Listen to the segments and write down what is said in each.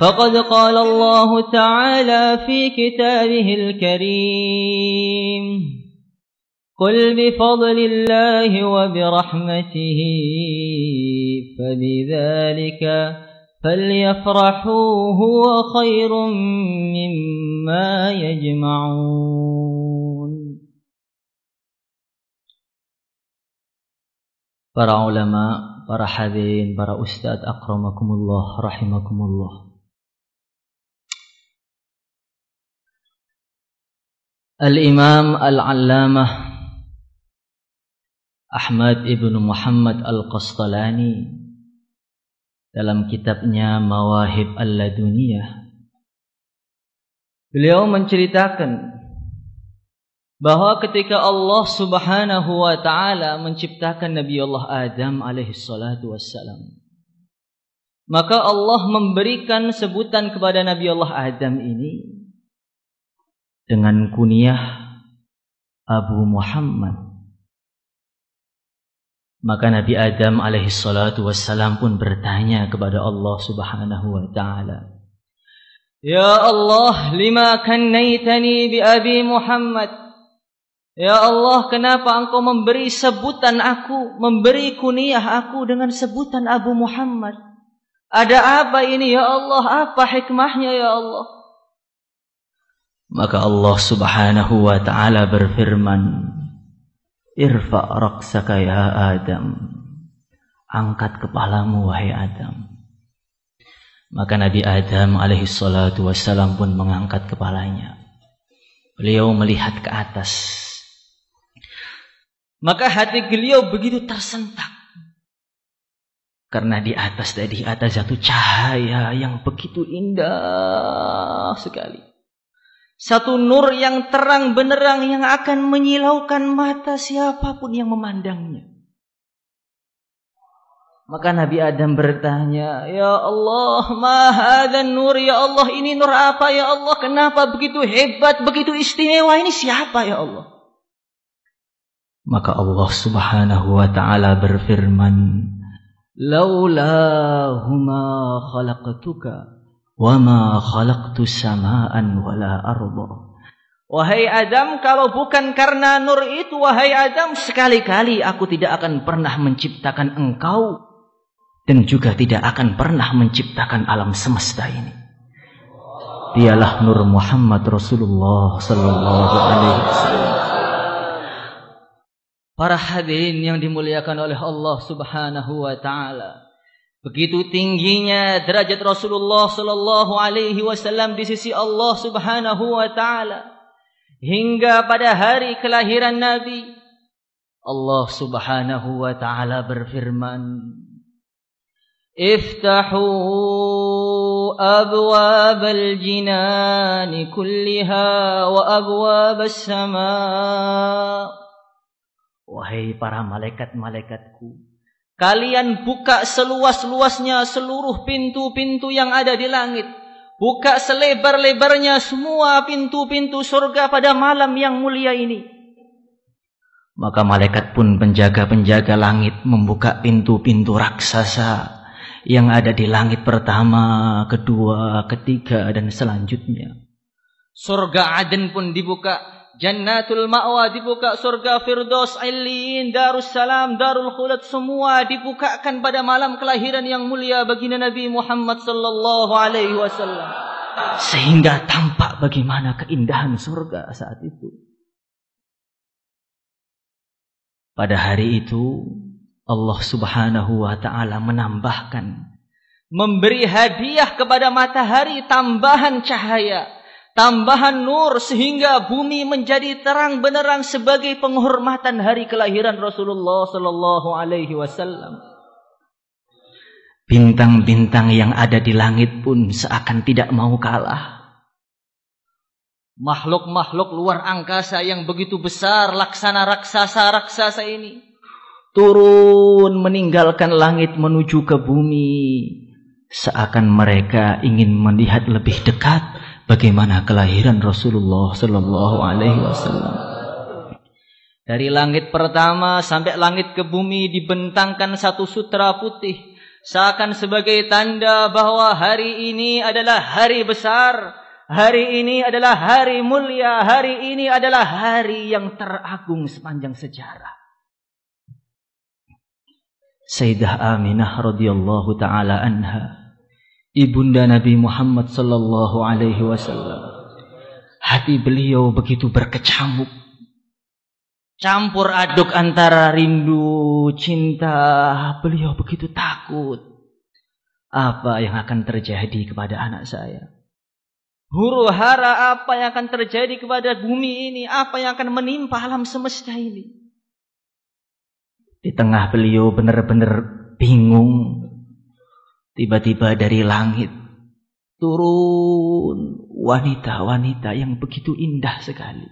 فقد قال الله تعالى في كتابه الكريم قل بفضل الله وبرحمته فبذلك فليفرحوا هو خير مما يجمعون para ulama, para hadirin, para ustaz akramakumullah, rahimakumullah. Al-Imam Al-Allamah Ahmad Ibn Muhammad Al-Qastalani dalam kitabnya Mawahib al Dunia beliau menceritakan bahwa ketika Allah Subhanahu wa taala menciptakan Nabi Allah Adam alaihi salatu wassalam maka Allah memberikan sebutan kepada Nabi Allah Adam ini dengan kunyah Abu Muhammad. Maka Nabi Adam alaihi salatu wassalam pun bertanya kepada Allah Subhanahu wa taala. Ya Allah, lima kannaitani bi Abi Muhammad? Ya Allah, kenapa engkau memberi sebutan aku, memberi kunyah aku dengan sebutan Abu Muhammad? Ada apa ini ya Allah? Apa hikmahnya ya Allah? Maka Allah subhanahu wa ta'ala berfirman, Irfa' raksaka ya Adam. Angkat kepalamu wahai Adam. Maka Nabi Adam alaihi salatu wassalam pun mengangkat kepalanya. Beliau melihat ke atas. Maka hati beliau begitu tersentak. Karena di atas dari atas satu cahaya yang begitu indah sekali. Satu nur yang terang benerang yang akan menyilaukan mata siapapun yang memandangnya. Maka Nabi Adam bertanya, Ya Allah, maha dan nur, Ya Allah, ini nur apa, Ya Allah, kenapa begitu hebat, begitu istimewa, ini siapa, Ya Allah? Maka Allah subhanahu wa ta'ala berfirman, Laula huma khalaqtuka Wama khalaqtu sama'an wala arda. Wahai Adam, kalau bukan karena nur itu, wahai Adam, sekali-kali aku tidak akan pernah menciptakan engkau dan juga tidak akan pernah menciptakan alam semesta ini. Dialah Nur Muhammad Rasulullah Sallallahu Alaihi Wasallam. Para hadirin yang dimuliakan oleh Allah Subhanahu Wa Taala. Begitu tingginya derajat Rasulullah sallallahu alaihi wasallam di sisi Allah Subhanahu wa taala hingga pada hari kelahiran Nabi Allah Subhanahu wa taala berfirman Iftahu abwab al-jinan kulliha wa abwab Wahai para malaikat-malaikatku Kalian buka seluas-luasnya seluruh pintu-pintu yang ada di langit. Buka selebar-lebarnya semua pintu-pintu surga pada malam yang mulia ini. Maka malaikat pun penjaga-penjaga langit membuka pintu-pintu raksasa yang ada di langit pertama, kedua, ketiga, dan selanjutnya. Surga Aden pun dibuka Jannatul Ma'wa dibuka surga Firdaus Illiyin Darussalam Darul Khulud semua dibukakan pada malam kelahiran yang mulia baginda Nabi Muhammad sallallahu alaihi wasallam sehingga tampak bagaimana keindahan surga saat itu. Pada hari itu Allah Subhanahu wa taala menambahkan memberi hadiah kepada matahari tambahan cahaya tambahan nur sehingga bumi menjadi terang benerang sebagai penghormatan hari kelahiran Rasulullah sallallahu alaihi wasallam. Bintang-bintang yang ada di langit pun seakan tidak mau kalah. Makhluk-makhluk luar angkasa yang begitu besar, laksana raksasa-raksasa ini turun meninggalkan langit menuju ke bumi seakan mereka ingin melihat lebih dekat bagaimana kelahiran Rasulullah Shallallahu Alaihi Wasallam. Dari langit pertama sampai langit ke bumi dibentangkan satu sutra putih seakan sebagai tanda bahwa hari ini adalah hari besar, hari ini adalah hari mulia, hari ini adalah hari yang teragung sepanjang sejarah. Sayyidah Aminah radhiyallahu taala anha ibunda Nabi Muhammad sallallahu alaihi wasallam. Hati beliau begitu berkecamuk. Campur aduk antara rindu, cinta, beliau begitu takut. Apa yang akan terjadi kepada anak saya? Huru hara apa yang akan terjadi kepada bumi ini? Apa yang akan menimpa alam semesta ini? Di tengah beliau benar-benar bingung, Tiba-tiba dari langit turun wanita-wanita yang begitu indah sekali.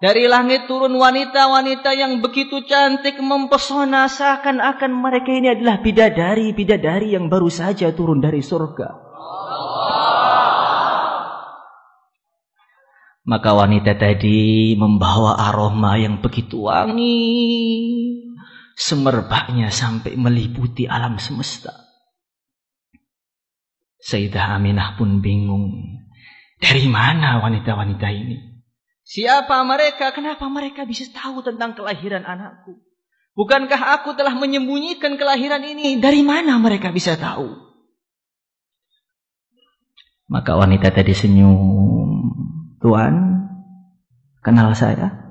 Dari langit turun wanita-wanita yang begitu cantik mempesona seakan-akan mereka ini adalah bidadari-bidadari yang baru saja turun dari surga. Maka wanita tadi membawa aroma yang begitu wangi. Semerbaknya sampai meliputi alam semesta. Sayyidah Aminah pun bingung. Dari mana wanita-wanita ini? Siapa mereka? Kenapa mereka bisa tahu tentang kelahiran anakku? Bukankah aku telah menyembunyikan kelahiran ini? Dari mana mereka bisa tahu? Maka wanita tadi senyum. Tuan, kenal saya?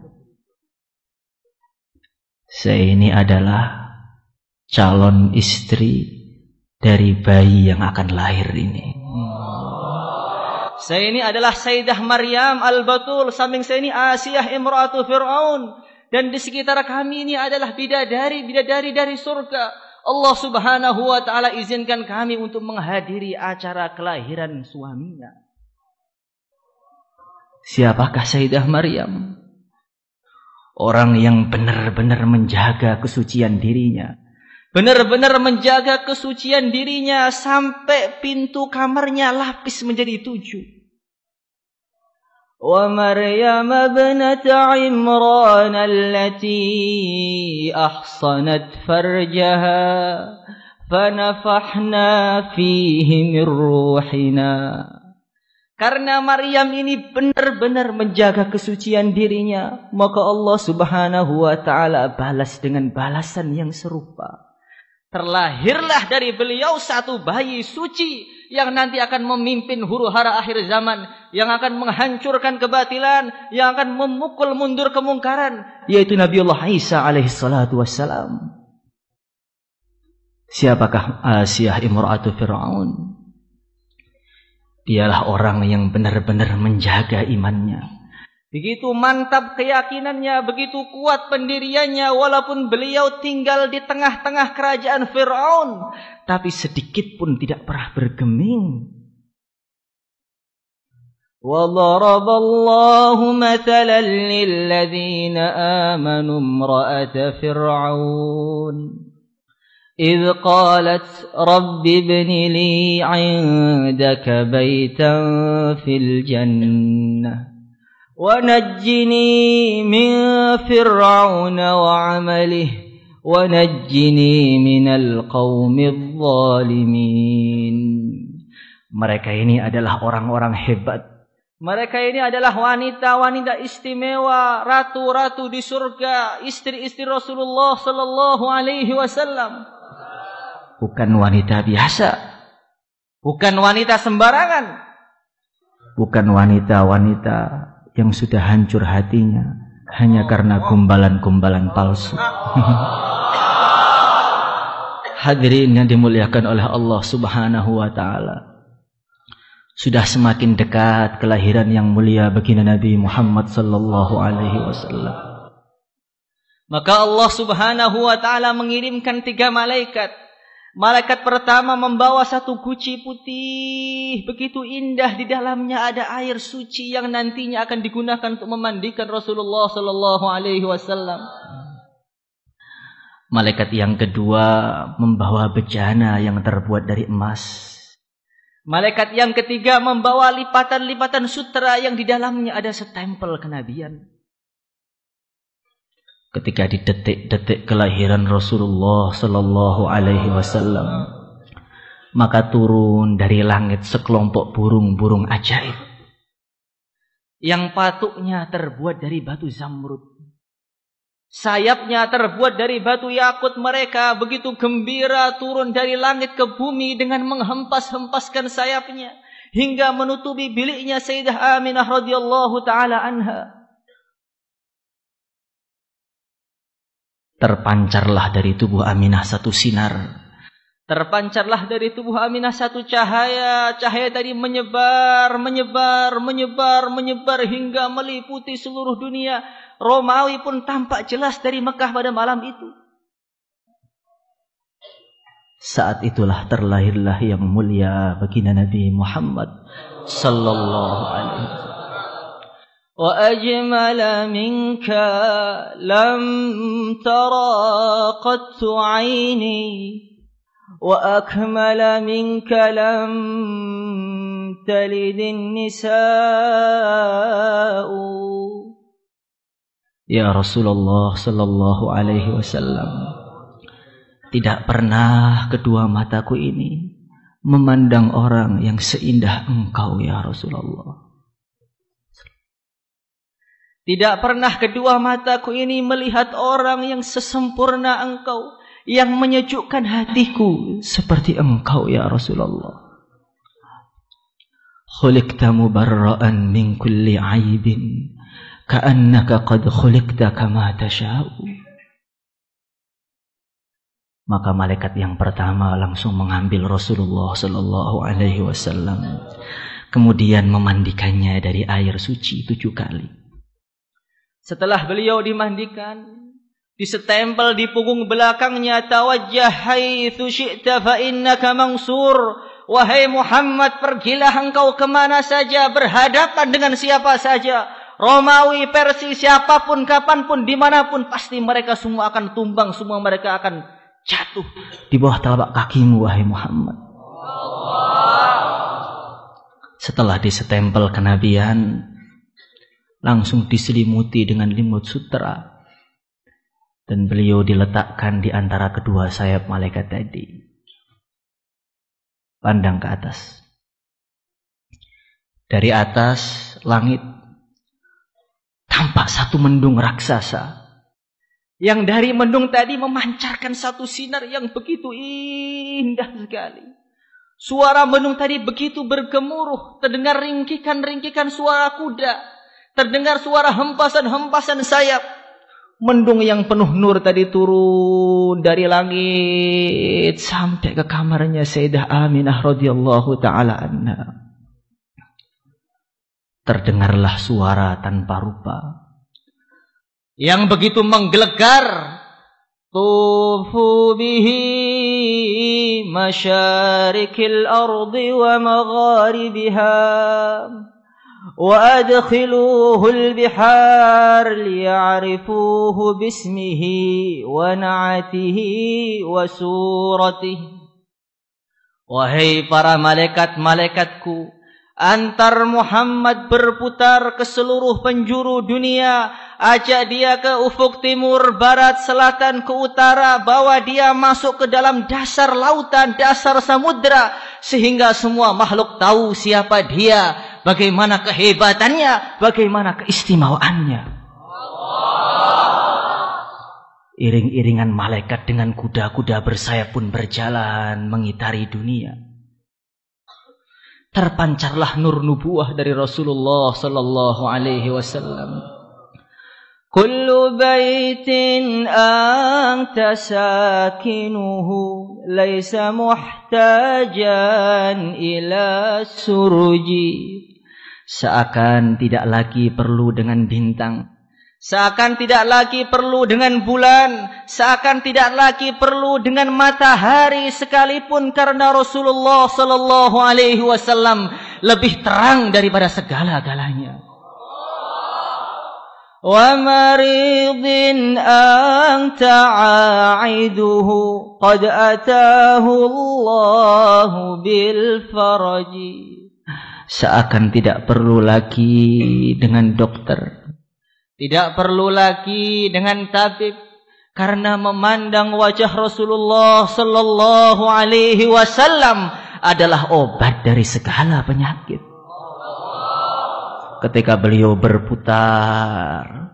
Saya ini adalah calon istri dari bayi yang akan lahir ini. Saya ini adalah Sayyidah Maryam Al-Batul. Samping saya ini Asiyah Imratu Fir'aun. Dan di sekitar kami ini adalah bidadari, bidadari dari surga. Allah subhanahu wa ta'ala izinkan kami untuk menghadiri acara kelahiran suaminya. Siapakah Sayyidah Maryam? Orang yang benar-benar menjaga kesucian dirinya Benar-benar menjaga kesucian dirinya sampai pintu kamarnya lapis menjadi tujuh. ومريم ابنة عمران التي أحصنت فرجها فنفحنا فيه من روحنا Karena Maryam ini benar-benar menjaga kesucian dirinya, maka Allah Subhanahu wa taala balas dengan balasan yang serupa. Terlahirlah dari beliau satu bayi suci yang nanti akan memimpin huru hara akhir zaman, yang akan menghancurkan kebatilan, yang akan memukul mundur kemungkaran, yaitu Nabiullah Isa alaihissalatu wassalam. Siapakah Asiyah uh, Imra'atu Fir'aun? Dialah orang yang benar-benar menjaga imannya Begitu mantap keyakinannya, begitu kuat pendiriannya, walaupun beliau tinggal di tengah-tengah kerajaan Fir'aun, tapi sedikit pun tidak pernah bergeming. وضرب الله مثلا للذين آمنوا امرأة فرعون إذ قالت رب ابن لي عندك بيتا في الجنة ونجني من فرعون وعمله ونجني من القوم الظالمين mereka ini adalah orang-orang hebat mereka ini adalah wanita-wanita istimewa, ratu-ratu di surga, istri-istri Rasulullah sallallahu alaihi wasallam. Bukan wanita biasa. Bukan wanita sembarangan. Bukan wanita-wanita yang sudah hancur hatinya hanya karena gombalan-gombalan palsu. Hadirin yang dimuliakan oleh Allah Subhanahu wa taala. Sudah semakin dekat kelahiran yang mulia baginda Nabi Muhammad sallallahu alaihi wasallam. Maka Allah Subhanahu wa taala mengirimkan tiga malaikat Malaikat pertama membawa satu kunci putih. Begitu indah di dalamnya ada air suci yang nantinya akan digunakan untuk memandikan Rasulullah sallallahu alaihi wasallam. Malaikat yang kedua membawa bejana yang terbuat dari emas. Malaikat yang ketiga membawa lipatan-lipatan sutra yang di dalamnya ada setempel kenabian ketika di detik-detik kelahiran Rasulullah Shallallahu Alaihi Wasallam maka turun dari langit sekelompok burung-burung ajaib yang patuknya terbuat dari batu zamrud sayapnya terbuat dari batu yakut mereka begitu gembira turun dari langit ke bumi dengan menghempas-hempaskan sayapnya hingga menutupi biliknya Sayyidah Aminah radhiyallahu taala anha Terpancarlah dari tubuh Aminah satu sinar. Terpancarlah dari tubuh Aminah satu cahaya. Cahaya tadi menyebar, menyebar, menyebar, menyebar hingga meliputi seluruh dunia. Romawi pun tampak jelas dari Mekah pada malam itu. Saat itulah terlahirlah yang mulia baginda Nabi Muhammad sallallahu alaihi wasallam. وأجمل منك لم ترى قط عيني وأكمل منك لم تلد النساء Ya Rasulullah Sallallahu Alaihi Wasallam Tidak pernah kedua mataku ini Memandang orang yang seindah engkau ya Rasulullah tidak pernah kedua mataku ini melihat orang yang sesempurna engkau. Yang menyejukkan hatiku. Seperti engkau ya Rasulullah. Khulikta mubarra'an min kulli aibin. Ka'annaka qad khulikta kama tasha'u. Maka malaikat yang pertama langsung mengambil Rasulullah Sallallahu Alaihi Wasallam, kemudian memandikannya dari air suci tujuh kali. Setelah beliau dimandikan, disetempel di punggung belakangnya tawajjah haitsu syi'ta fa innaka mansur. Wahai Muhammad, pergilah engkau kemana saja, berhadapan dengan siapa saja. Romawi, Persia, siapapun, kapanpun, dimanapun, pasti mereka semua akan tumbang, semua mereka akan jatuh di bawah telapak kakimu, wahai Muhammad. Setelah disetempel kenabian, langsung diselimuti dengan limut sutra dan beliau diletakkan di antara kedua sayap malaikat tadi. Pandang ke atas. Dari atas langit tampak satu mendung raksasa yang dari mendung tadi memancarkan satu sinar yang begitu indah sekali. Suara mendung tadi begitu bergemuruh, terdengar ringkikan-ringkikan suara kuda terdengar suara hempasan-hempasan sayap. Mendung yang penuh nur tadi turun dari langit sampai ke kamarnya Sayyidah Aminah radhiyallahu taala anha. Terdengarlah suara tanpa rupa yang begitu menggelegar Tufu bihi masyarikil ardi wa magharibiha وأدخلوه البحار ليعرفوه باسمه ونعته وسورته Wahai para malaikat-malaikatku, antar Muhammad berputar ke seluruh penjuru dunia, ajak dia ke ufuk timur, barat, selatan, ke utara, bawa dia masuk ke dalam dasar lautan, dasar samudra, sehingga semua makhluk tahu siapa dia, bagaimana kehebatannya, bagaimana keistimewaannya. Iring-iringan malaikat dengan kuda-kuda bersayap pun berjalan mengitari dunia. Terpancarlah nur nubuah dari Rasulullah sallallahu alaihi wasallam. Kullu بيت أنت ساكنه ليس محتاجا إلى السرج seakan tidak lagi perlu dengan bintang seakan tidak lagi perlu dengan bulan seakan tidak lagi perlu dengan matahari sekalipun karena Rasulullah sallallahu alaihi wasallam lebih terang daripada segala galanya wa maridin an ta'aiduhu qad atahu Allah bil farji seakan tidak perlu lagi dengan dokter, tidak perlu lagi dengan tabib karena memandang wajah Rasulullah sallallahu alaihi wasallam adalah obat dari segala penyakit. Ketika beliau berputar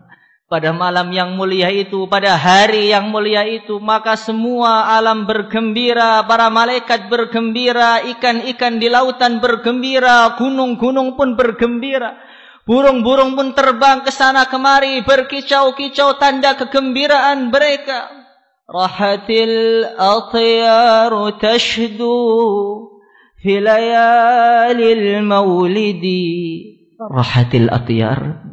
pada malam yang mulia itu, pada hari yang mulia itu, maka semua alam bergembira, para malaikat bergembira, ikan-ikan di lautan bergembira, gunung-gunung pun bergembira. Burung-burung pun terbang ke sana kemari, berkicau-kicau tanda kegembiraan mereka. Rahatil atiyaru tashdu filayalil maulidi. Rahatil atiyar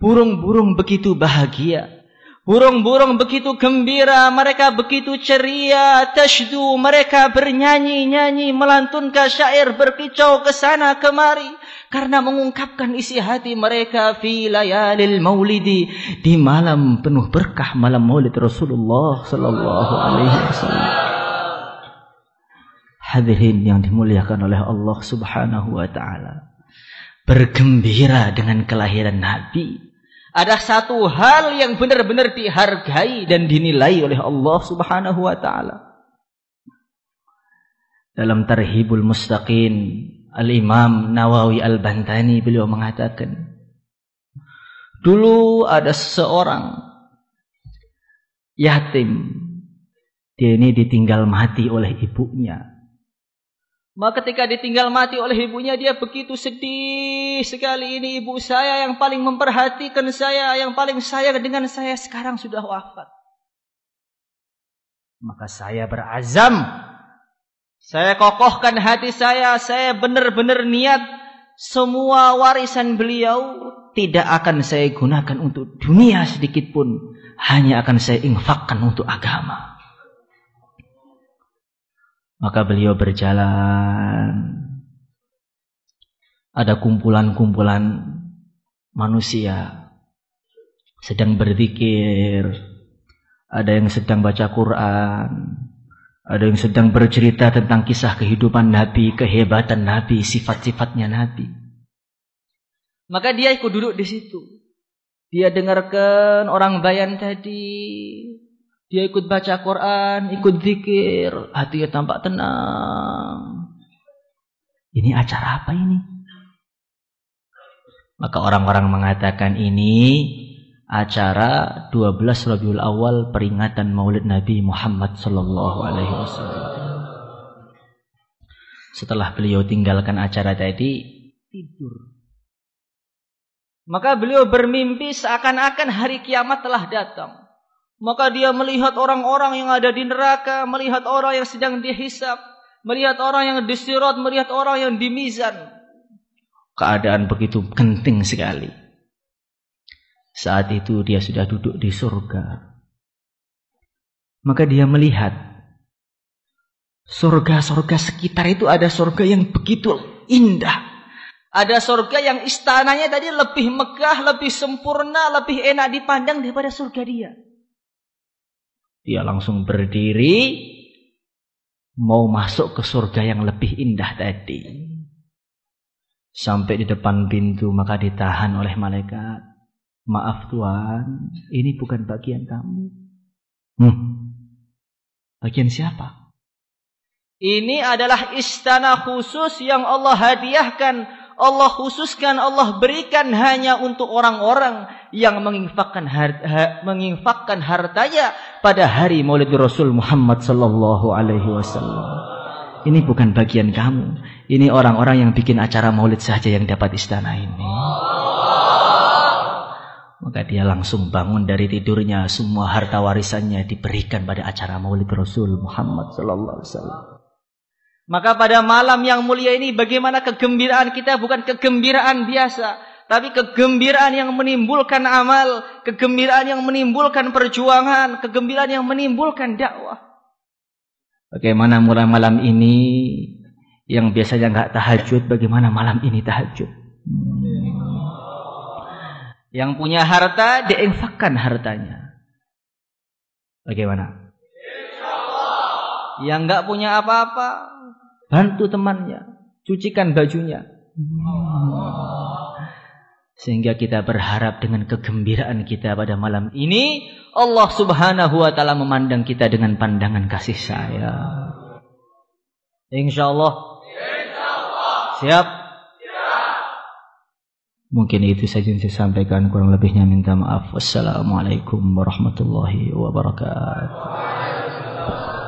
Burung-burung begitu bahagia. Burung-burung begitu gembira, mereka begitu ceria, tasdu, mereka bernyanyi-nyanyi, melantunkan syair, berkicau ke sana kemari. Karena mengungkapkan isi hati mereka, fi layalil maulidi, di malam penuh berkah, malam maulid Rasulullah Sallallahu Alaihi Wasallam. Hadirin yang dimuliakan oleh Allah Subhanahu Wa Ta'ala. Bergembira dengan kelahiran Nabi ada satu hal yang benar-benar dihargai dan dinilai oleh Allah Subhanahu wa taala. Dalam Tarhibul Mustaqim, Al-Imam Nawawi Al-Bantani beliau mengatakan, dulu ada seorang yatim, dia ini ditinggal mati oleh ibunya. Maka ketika ditinggal mati oleh ibunya dia begitu sedih sekali ini ibu saya yang paling memperhatikan saya, yang paling sayang dengan saya sekarang sudah wafat. Maka saya berazam, saya kokohkan hati saya, saya benar-benar niat semua warisan beliau tidak akan saya gunakan untuk dunia sedikit pun, hanya akan saya infakkan untuk agama. Maka beliau berjalan. Ada kumpulan-kumpulan manusia sedang berzikir, ada yang sedang baca Quran, ada yang sedang bercerita tentang kisah kehidupan Nabi, kehebatan Nabi, sifat-sifatnya Nabi. Maka dia ikut duduk di situ. Dia dengarkan orang bayan tadi, dia ikut baca Quran, ikut zikir, hatinya tampak tenang. Ini acara apa ini? Maka orang-orang mengatakan ini acara 12 Rabiul Awal peringatan Maulid Nabi Muhammad sallallahu alaihi wasallam. Setelah beliau tinggalkan acara tadi, tidur. Maka beliau bermimpi seakan-akan hari kiamat telah datang. Maka dia melihat orang-orang yang ada di neraka, melihat orang yang sedang dihisap, melihat orang yang disirat, melihat orang yang dimizan. Keadaan begitu penting sekali. Saat itu dia sudah duduk di surga. Maka dia melihat surga-surga sekitar itu ada surga yang begitu indah. Ada surga yang istananya tadi lebih megah, lebih sempurna, lebih enak dipandang daripada surga dia. Dia langsung berdiri mau masuk ke surga yang lebih indah tadi. Sampai di depan pintu maka ditahan oleh malaikat. Maaf Tuhan, ini bukan bagian kamu. Hmm. Bagian siapa? Ini adalah istana khusus yang Allah hadiahkan Allah khususkan, Allah berikan hanya untuk orang-orang yang menginfakkan harta, menginfakkan hartanya pada hari Maulid Rasul Muhammad sallallahu alaihi wasallam. Ini bukan bagian kamu. Ini orang-orang yang bikin acara Maulid saja yang dapat istana ini. Maka dia langsung bangun dari tidurnya, semua harta warisannya diberikan pada acara Maulid Rasul Muhammad sallallahu alaihi wasallam. Maka pada malam yang mulia ini bagaimana kegembiraan kita bukan kegembiraan biasa. Tapi kegembiraan yang menimbulkan amal, kegembiraan yang menimbulkan perjuangan, kegembiraan yang menimbulkan dakwah. Bagaimana mulai malam ini yang biasanya nggak tahajud, bagaimana malam ini tahajud? Yang punya harta, diinfakkan hartanya. Bagaimana? Yang nggak punya apa-apa, bantu temannya, cucikan bajunya. Sehingga kita berharap dengan kegembiraan kita pada malam ini Allah Subhanahu wa taala memandang kita dengan pandangan kasih sayang. Insyaallah. Insyaallah. Siap? Mungkin itu saja yang saya sampaikan kurang lebihnya minta maaf. Wassalamualaikum warahmatullahi wabarakatuh.